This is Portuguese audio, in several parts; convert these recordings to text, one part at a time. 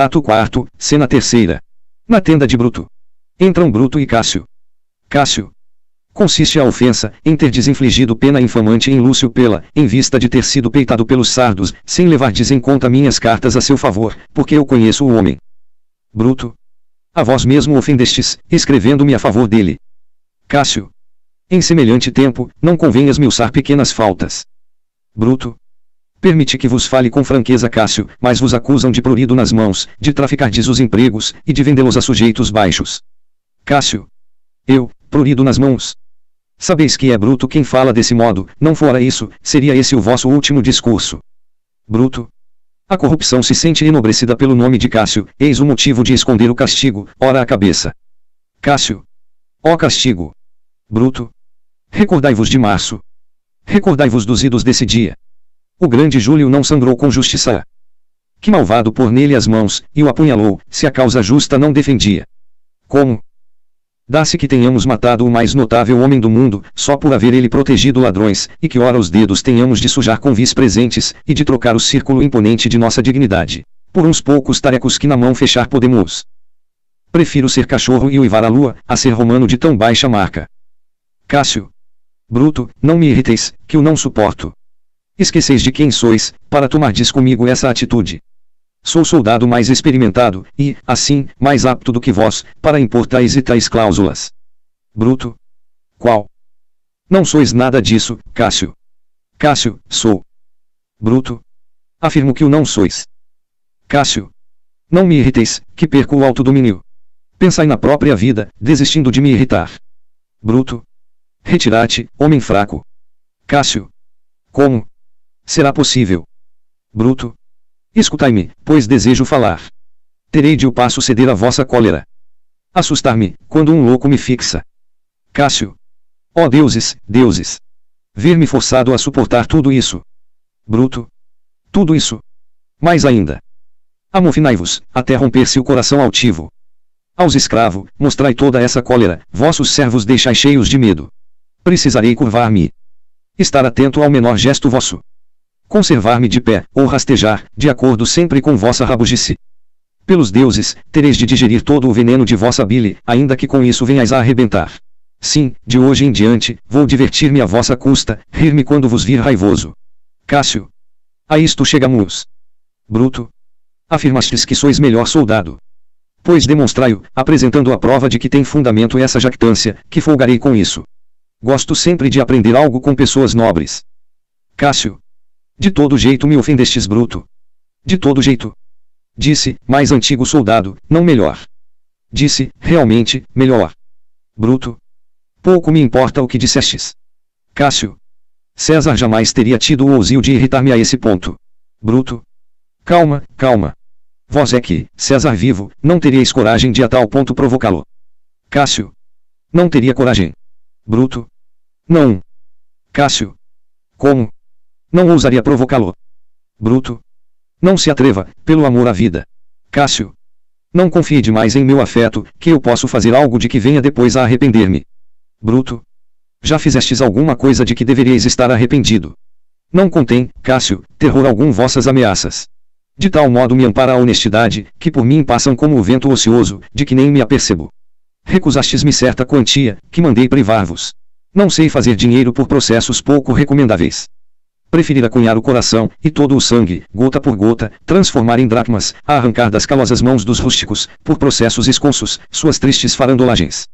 Ato 4, cena terceira. Na tenda de Bruto. Entram Bruto e Cássio. Cássio. Consiste a ofensa, em ter desinfligido pena infamante em Lúcio pela, em vista de ter sido peitado pelos sardos, sem levar em conta minhas cartas a seu favor, porque eu conheço o homem. Bruto. A vós mesmo ofendestes, escrevendo-me a favor dele. Cássio. Em semelhante tempo, não convém esmiuçar pequenas faltas. Bruto. Permite que vos fale com franqueza Cássio, mas vos acusam de prurido nas mãos, de traficardes os empregos, e de vendê-los a sujeitos baixos. Cássio. Eu, prurido nas mãos. Sabeis que é Bruto quem fala desse modo, não fora isso, seria esse o vosso último discurso. Bruto. A corrupção se sente enobrecida pelo nome de Cássio, eis o motivo de esconder o castigo, ora a cabeça. Cássio. Ó castigo. Bruto. Recordai-vos de março. Recordai-vos dos idos desse dia. O grande Júlio não sangrou com justiça. Que malvado pôr nele as mãos, e o apunhalou, se a causa justa não defendia. Como? Dá-se que tenhamos matado o mais notável homem do mundo, só por haver ele protegido ladrões, e que ora os dedos tenhamos de sujar com vis presentes, e de trocar o círculo imponente de nossa dignidade. Por uns poucos tarecos que na mão fechar podemos. Prefiro ser cachorro e uivar a lua, a ser romano de tão baixa marca. Cássio. Bruto, não me irriteis, que eu não suporto. Esqueceis de quem sois, para tomardes comigo essa atitude. Sou soldado mais experimentado, e, assim, mais apto do que vós, para impor tais e tais cláusulas. Bruto. Qual? Não sois nada disso, Cássio. Cássio, sou. Bruto. Afirmo que o não sois. Cássio. Não me irriteis, que perco o autodomínio. Pensai na própria vida, desistindo de me irritar. Bruto. retirate, te homem fraco. Cássio. Como? será possível. Bruto. Escutai-me, pois desejo falar. Terei de o passo ceder à vossa cólera. Assustar-me, quando um louco me fixa. Cássio. Ó oh, deuses, deuses. Ver-me forçado a suportar tudo isso. Bruto. Tudo isso. Mais ainda. Amofinai-vos, até romper-se o coração altivo. Aos escravo, mostrai toda essa cólera, vossos servos deixai cheios de medo. Precisarei curvar-me. Estar atento ao menor gesto vosso conservar-me de pé, ou rastejar, de acordo sempre com vossa rabugice. Pelos deuses, tereis de digerir todo o veneno de vossa bile, ainda que com isso venhais a arrebentar. Sim, de hoje em diante, vou divertir-me à vossa custa, rir-me quando vos vir raivoso. Cássio. A isto chegamos. Bruto. Afirmastes que sois melhor soldado. Pois demonstrai-o, apresentando a prova de que tem fundamento essa jactância, que folgarei com isso. Gosto sempre de aprender algo com pessoas nobres. Cássio. De todo jeito me ofendestes bruto. De todo jeito. Disse, mais antigo soldado, não melhor. Disse, realmente, melhor. Bruto. Pouco me importa o que dissestes. Cássio. César jamais teria tido o ousio de irritar-me a esse ponto. Bruto. Calma, calma. Vós é que, César vivo, não teríeis coragem de a tal ponto provocá-lo. Cássio. Não teria coragem. Bruto. Não. Cássio. Como? Não ousaria provocá-lo. Bruto. Não se atreva, pelo amor à vida. Cássio. Não confie demais em meu afeto, que eu posso fazer algo de que venha depois a arrepender-me. Bruto. Já fizestes alguma coisa de que deveríeis estar arrependido. Não contém, Cássio, terror algum vossas ameaças. De tal modo me ampara a honestidade, que por mim passam como o vento ocioso, de que nem me apercebo. Recusastes-me certa quantia, que mandei privar-vos. Não sei fazer dinheiro por processos pouco recomendáveis preferir acunhar o coração, e todo o sangue, gota por gota, transformar em dracmas, a arrancar das calosas mãos dos rústicos, por processos esconsos, suas tristes farandolagens.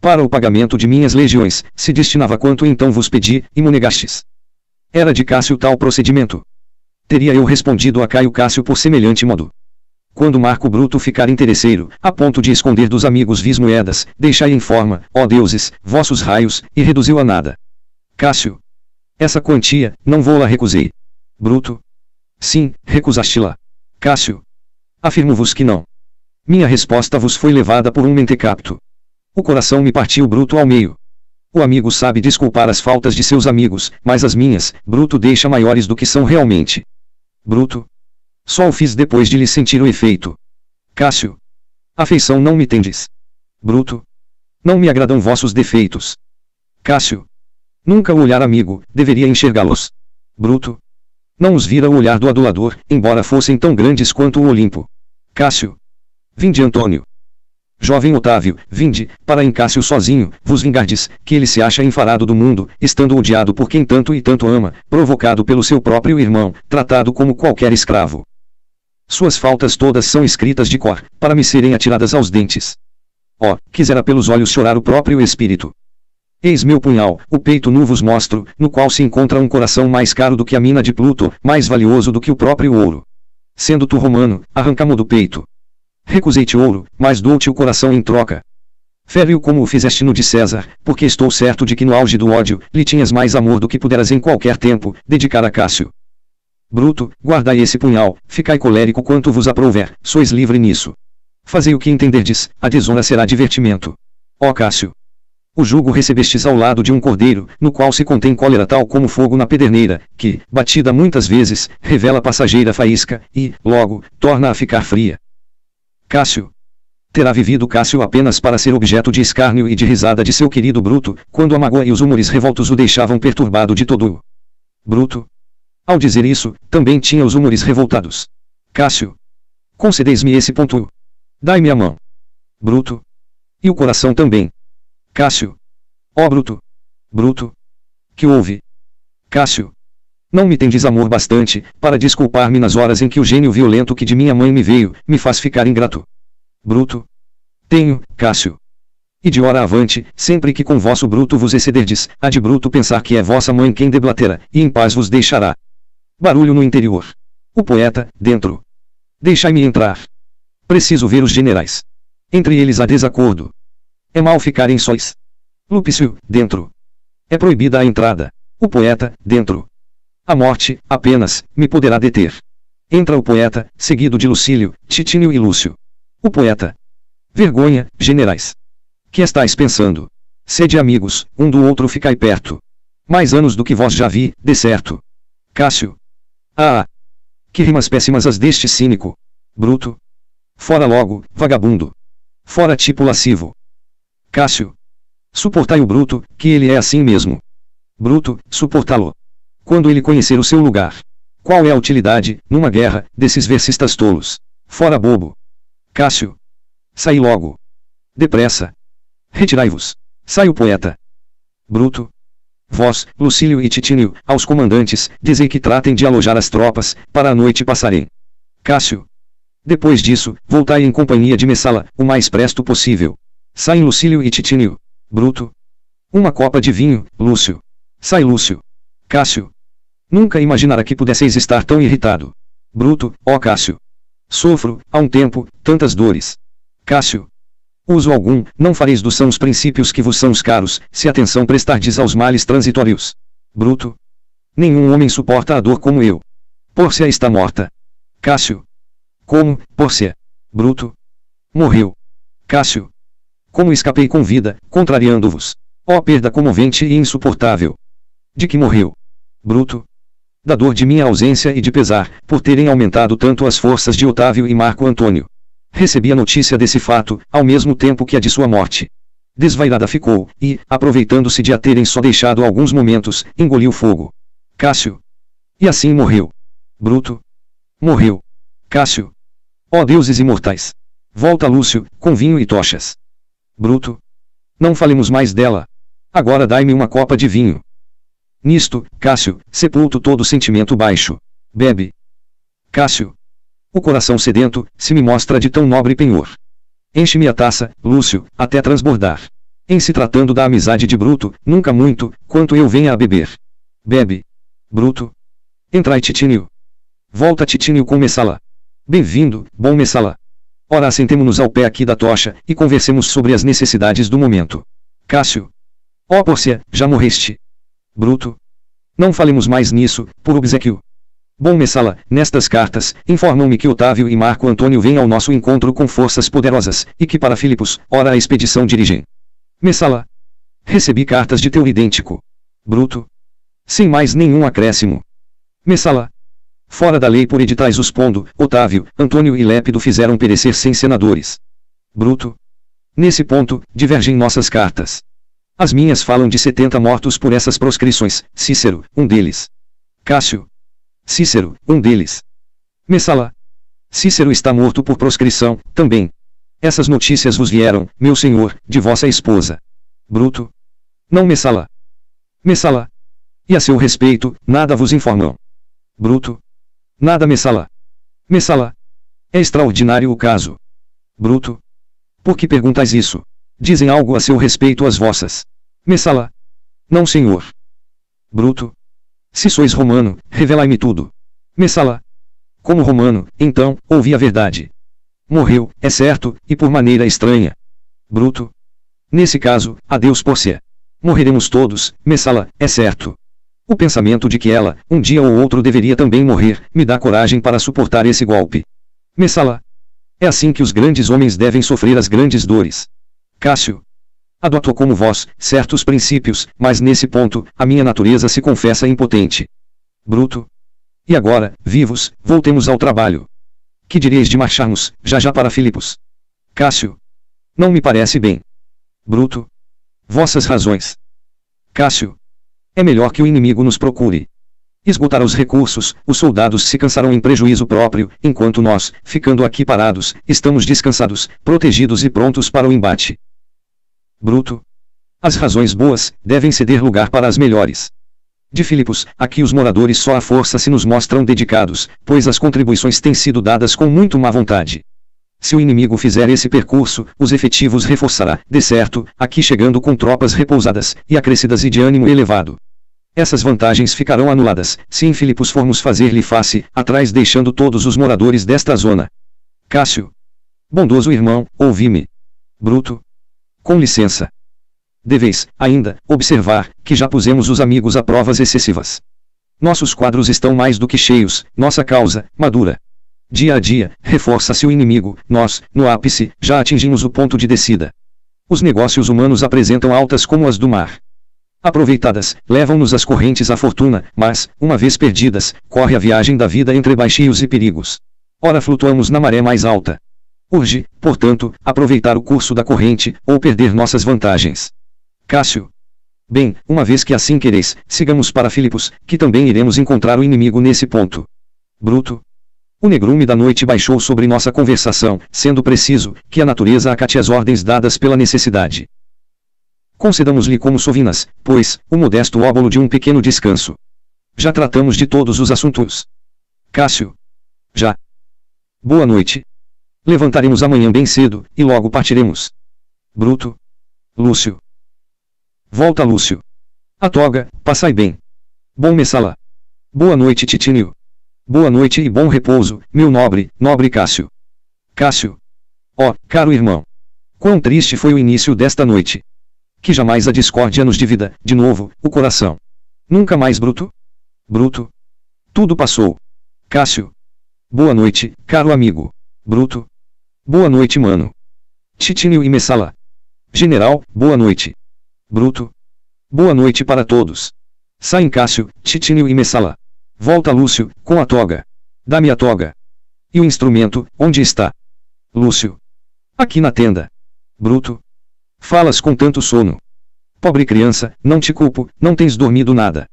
Para o pagamento de minhas legiões, se destinava quanto então vos pedi, e monegastes. Era de Cássio tal procedimento. Teria eu respondido a Caio Cássio por semelhante modo. Quando Marco Bruto ficar interesseiro, a ponto de esconder dos amigos vis moedas, deixai em forma, ó deuses, vossos raios, e reduziu a nada. Cássio, essa quantia, não vou-la recusei. Bruto. Sim, recusaste-la. Cássio. Afirmo-vos que não. Minha resposta vos foi levada por um mentecapto. O coração me partiu bruto ao meio. O amigo sabe desculpar as faltas de seus amigos, mas as minhas, bruto deixa maiores do que são realmente. Bruto. Só o fiz depois de lhe sentir o efeito. Cássio. Afeição não me tendes. Bruto. Não me agradam vossos defeitos. Cássio. Nunca o olhar amigo, deveria enxergá-los. Bruto. Não os vira o olhar do adulador, embora fossem tão grandes quanto o Olimpo. Cássio. Vinde Antônio. Jovem Otávio, vinde, para em Cássio sozinho, vos vingardes, que ele se acha enfarado do mundo, estando odiado por quem tanto e tanto ama, provocado pelo seu próprio irmão, tratado como qualquer escravo. Suas faltas todas são escritas de cor, para me serem atiradas aos dentes. Oh, quisera pelos olhos chorar o próprio espírito. Eis meu punhal, o peito nu vos mostro, no qual se encontra um coração mais caro do que a mina de Pluto, mais valioso do que o próprio ouro. Sendo tu romano, arranca-mo do peito. Recusei-te ouro, mas dou-te o coração em troca. Fere-o como o fizeste no de César, porque estou certo de que no auge do ódio, lhe tinhas mais amor do que puderas em qualquer tempo, dedicar a Cássio. Bruto, guardai esse punhal, ficai colérico quanto vos aprouver, sois livre nisso. Fazei o que entenderdes, a desonra será divertimento. Ó Cássio! O jugo recebestes ao lado de um cordeiro, no qual se contém cólera tal como fogo na pederneira, que, batida muitas vezes, revela passageira faísca, e, logo, torna a ficar fria. Cássio. Terá vivido Cássio apenas para ser objeto de escárnio e de risada de seu querido Bruto, quando a mágoa e os humores revoltos o deixavam perturbado de todo. Bruto. Ao dizer isso, também tinha os humores revoltados. Cássio. Concedeis-me esse ponto. Dai-me a mão. Bruto. E o coração também. Cássio. Ó oh, Bruto. Bruto. Que houve? Cássio. Não me tendes amor bastante, para desculpar-me nas horas em que o gênio violento que de minha mãe me veio, me faz ficar ingrato. Bruto. Tenho, Cássio. E de hora avante, sempre que com vosso bruto vos excederdes, há de bruto pensar que é vossa mãe quem deblatera, e em paz vos deixará. Barulho no interior. O poeta, dentro. Deixai-me entrar. Preciso ver os generais. Entre eles há desacordo. É mal ficarem sóis. Lúpicio, dentro. É proibida a entrada. O poeta, dentro. A morte, apenas, me poderá deter. Entra o poeta, seguido de Lucílio, Titínio e Lúcio. O poeta. Vergonha, generais. Que estáis pensando? Sede amigos, um do outro ficai perto. Mais anos do que vós já vi, de certo. Cássio. Ah! Que rimas péssimas as deste cínico. Bruto. Fora logo, vagabundo. Fora tipo lascivo. Cássio. Suportai o bruto, que ele é assim mesmo. Bruto, suportá-lo. Quando ele conhecer o seu lugar. Qual é a utilidade, numa guerra, desses versistas tolos? Fora bobo. Cássio. Sai logo. Depressa. Retirai-vos. Sai o poeta. Bruto. Vós, Lucílio e Titínio, aos comandantes, dizei que tratem de alojar as tropas, para a noite passarem. Cássio. Depois disso, voltai em companhia de Messala, o mais presto possível. Saem Lucílio e Titínio. Bruto. Uma copa de vinho, Lúcio. Sai Lúcio. Cássio. Nunca imaginara que pudesseis estar tão irritado. Bruto, ó Cássio. Sofro, há um tempo, tantas dores. Cássio. Uso algum, não fareis dos sãos princípios que vos são caros, se atenção prestardes aos males transitórios. Bruto. Nenhum homem suporta a dor como eu. Pórcia está morta. Cássio. Como, Pórcia? Bruto. Morreu. Cássio. Como escapei com vida, contrariando-vos. Ó oh, perda comovente e insuportável! De que morreu? Bruto! Da dor de minha ausência e de pesar, por terem aumentado tanto as forças de Otávio e Marco Antônio. Recebi a notícia desse fato, ao mesmo tempo que a de sua morte. Desvairada ficou, e, aproveitando-se de a terem só deixado alguns momentos, engoliu fogo. Cássio. E assim morreu. Bruto. Morreu. Cássio. Ó oh, deuses imortais! Volta Lúcio, com vinho e tochas bruto. Não falemos mais dela. Agora dai-me uma copa de vinho. Nisto, Cássio, sepulto todo sentimento baixo. Bebe. Cássio. O coração sedento, se me mostra de tão nobre penhor. Enche-me a taça, Lúcio, até transbordar. Em se tratando da amizade de Bruto, nunca muito, quanto eu venha a beber. Bebe. Bruto. Entrai, Titínio. Volta, Titínio, com Messala. Bem-vindo, bom Messala. Ora, sentemo-nos ao pé aqui da tocha, e conversemos sobre as necessidades do momento. Cássio. Ó oh, Pórcia, já morreste. Bruto. Não falemos mais nisso, por obsequio. Bom Messala, nestas cartas, informam-me que Otávio e Marco Antônio vêm ao nosso encontro com forças poderosas, e que para Filipos, ora a expedição dirigem. Messala. Recebi cartas de teu idêntico. Bruto. Sem mais nenhum acréscimo. Messala. Fora da lei por editais os Pondo, Otávio, Antônio e Lépido fizeram perecer sem senadores. Bruto. Nesse ponto, divergem nossas cartas. As minhas falam de 70 mortos por essas proscrições, Cícero, um deles. Cássio. Cícero, um deles. Messala. Cícero está morto por proscrição, também. Essas notícias vos vieram, meu senhor, de vossa esposa. Bruto. Não Messala. Messala. E a seu respeito, nada vos informam. Bruto. Nada Messala. Messala. É extraordinário o caso. Bruto. Por que perguntas isso? Dizem algo a seu respeito as vossas. Messala. Não senhor. Bruto. Se sois romano, revelai-me tudo. Messala. Como romano, então, ouvi a verdade. Morreu, é certo, e por maneira estranha. Bruto. Nesse caso, adeus Pórcia. Morreremos todos, Messala, é certo. O pensamento de que ela, um dia ou outro deveria também morrer, me dá coragem para suportar esse golpe. Messala. É assim que os grandes homens devem sofrer as grandes dores. Cássio. Adoto como vós, certos princípios, mas nesse ponto, a minha natureza se confessa impotente. Bruto. E agora, vivos, voltemos ao trabalho. Que direis de marcharmos, já já para Filipos? Cássio. Não me parece bem. Bruto. Vossas razões. Cássio. É melhor que o inimigo nos procure. Esgotar os recursos, os soldados se cansarão em prejuízo próprio, enquanto nós, ficando aqui parados, estamos descansados, protegidos e prontos para o embate. Bruto. As razões boas devem ceder lugar para as melhores. De Filipos, aqui os moradores só à força se nos mostram dedicados, pois as contribuições têm sido dadas com muito má vontade. Se o inimigo fizer esse percurso, os efetivos reforçará, de certo, aqui chegando com tropas repousadas e acrescidas e de ânimo elevado. Essas vantagens ficarão anuladas, se em Filipos formos fazer-lhe face, atrás deixando todos os moradores desta zona. Cássio. Bondoso irmão, ouvi-me. Bruto. Com licença. Deveis, ainda, observar, que já pusemos os amigos a provas excessivas. Nossos quadros estão mais do que cheios, nossa causa, madura. Dia a dia, reforça-se o inimigo, nós, no ápice, já atingimos o ponto de descida. Os negócios humanos apresentam altas como as do mar. Aproveitadas, levam-nos as correntes à fortuna, mas, uma vez perdidas, corre a viagem da vida entre baixios e perigos. Ora flutuamos na maré mais alta. Urge, portanto, aproveitar o curso da corrente, ou perder nossas vantagens. Cássio. Bem, uma vez que assim quereis, sigamos para Filipos, que também iremos encontrar o inimigo nesse ponto. Bruto. O negrume da noite baixou sobre nossa conversação, sendo preciso que a natureza acate as ordens dadas pela necessidade. Concedamos-lhe como sovinas, pois, o modesto óbolo de um pequeno descanso. Já tratamos de todos os assuntos. Cássio. Já. Boa noite. Levantaremos amanhã bem cedo, e logo partiremos. Bruto. Lúcio. Volta Lúcio. A toga, passai bem. Bom messala. Boa noite Titínio. Boa noite e bom repouso, meu nobre, nobre Cássio. Cássio. Oh, caro irmão. Quão triste foi o início desta noite. Que jamais a discórdia nos divida, de novo, o coração. Nunca mais Bruto? Bruto. Tudo passou. Cássio. Boa noite, caro amigo. Bruto. Boa noite, mano. Titínio e Messala. General, boa noite. Bruto. Boa noite para todos. Saem Cássio, Titínio e Messala. Volta Lúcio, com a toga. Dá-me a toga. E o instrumento, onde está? Lúcio. Aqui na tenda. Bruto. Falas com tanto sono. Pobre criança, não te culpo, não tens dormido nada.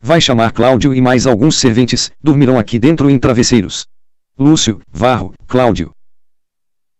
Vai chamar Cláudio e mais alguns serventes, dormirão aqui dentro em travesseiros. Lúcio, Varro, Cláudio.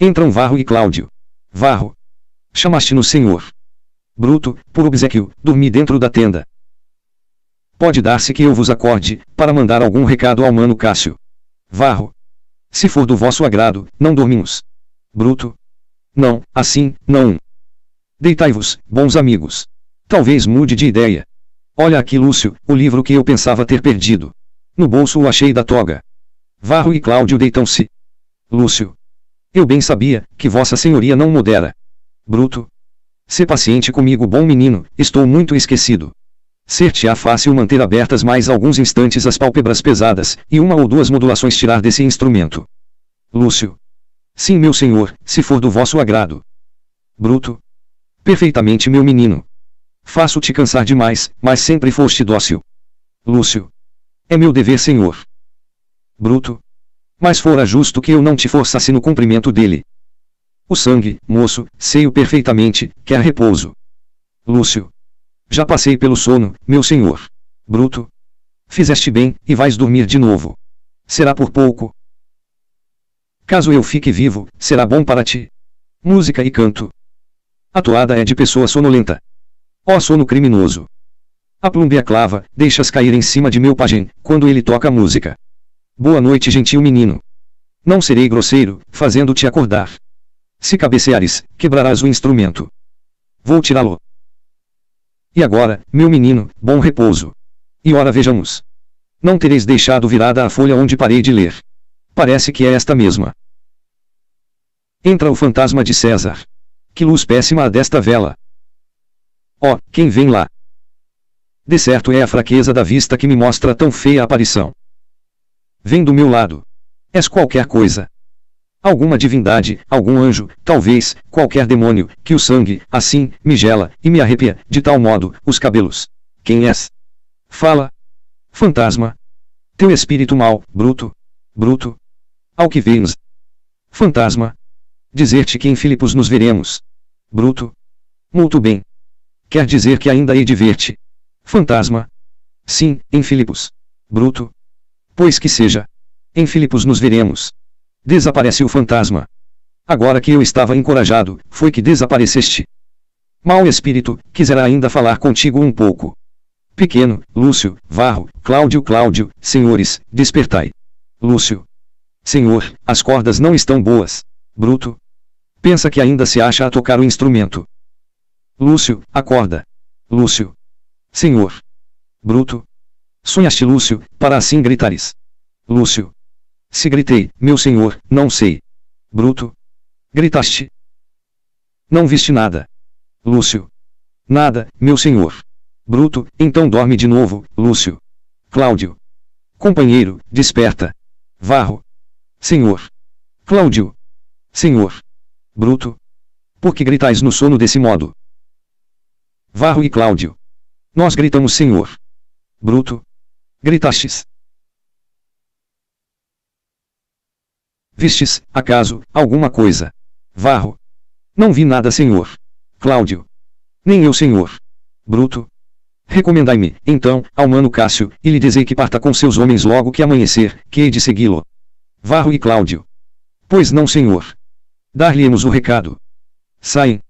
Entram Varro e Cláudio. Varro. Chamaste no senhor. Bruto, por obsequio, dormi dentro da tenda. Pode dar-se que eu vos acorde, para mandar algum recado ao mano Cássio. Varro. Se for do vosso agrado, não dormimos. Bruto. Não, assim, não. Deitai-vos, bons amigos. Talvez mude de ideia. Olha aqui, Lúcio, o livro que eu pensava ter perdido. No bolso o achei da toga. Varro e Cláudio deitam-se. Lúcio. Eu bem sabia, que Vossa Senhoria não modera. Bruto. Se paciente comigo, bom menino, estou muito esquecido. Ser-te-á fácil manter abertas mais alguns instantes as pálpebras pesadas, e uma ou duas modulações tirar desse instrumento. Lúcio. Sim, meu senhor, se for do vosso agrado. Bruto. Perfeitamente, meu menino. Faço-te cansar demais, mas sempre foste dócil. Lúcio. É meu dever, senhor. Bruto. Mas fora justo que eu não te forçasse no cumprimento dele. O sangue, moço, sei-o perfeitamente, quer repouso. Lúcio. Já passei pelo sono, meu senhor. Bruto. Fizeste bem, e vais dormir de novo. Será por pouco. Caso eu fique vivo, será bom para ti. Música e canto. A toada é de pessoa sonolenta. Ó oh, sono criminoso. A plumbia clava, deixas cair em cima de meu pajem, quando ele toca música. Boa noite gentil menino. Não serei grosseiro, fazendo-te acordar. Se cabeceares, quebrarás o instrumento. Vou tirá-lo. E agora, meu menino, bom repouso. E ora vejamos. Não tereis deixado virada a folha onde parei de ler. Parece que é esta mesma. Entra o fantasma de César. Que luz péssima a desta vela. Oh, quem vem lá? De certo é a fraqueza da vista que me mostra tão feia a aparição. Vem do meu lado. És qualquer coisa. Alguma divindade, algum anjo, talvez, qualquer demônio, que o sangue, assim, me gela, e me arrepia, de tal modo, os cabelos. Quem és? Fala. Fantasma. Teu espírito mal, bruto. Bruto. Ao que vens. Fantasma. Dizer-te que em Filipos nos veremos. Bruto. Muito bem. Quer dizer que ainda hei de ver-te. Fantasma. Sim, em Filipos. Bruto. Pois que seja. Em Filipos nos veremos. Desaparece o fantasma. Agora que eu estava encorajado, foi que desapareceste. Mal espírito, quiserá ainda falar contigo um pouco. Pequeno, Lúcio, Varro, Cláudio, Cláudio, senhores, despertai. Lúcio. Senhor, as cordas não estão boas. Bruto. Pensa que ainda se acha a tocar o instrumento. Lúcio, acorda. Lúcio. Senhor. Bruto. Sonhaste, Lúcio, para assim gritares. Lúcio. Se gritei, meu senhor, não sei. Bruto. Gritaste. Não viste nada. Lúcio. Nada, meu senhor. Bruto, então dorme de novo, Lúcio. Cláudio. Companheiro, desperta. Varro. Senhor. Cláudio. Senhor. Bruto. Por que gritais no sono desse modo? Varro e Cláudio. Nós gritamos senhor. Bruto. Gritastes. Vistes, acaso, alguma coisa? Varro. Não vi nada, senhor. Cláudio. Nem eu, senhor. Bruto. Recomendai-me, então, ao mano Cássio, e lhe dizei que parta com seus homens logo que amanhecer, que hei de segui-lo. Varro e Cláudio. Pois não, senhor. Dar-lhe-emos o recado. Saem,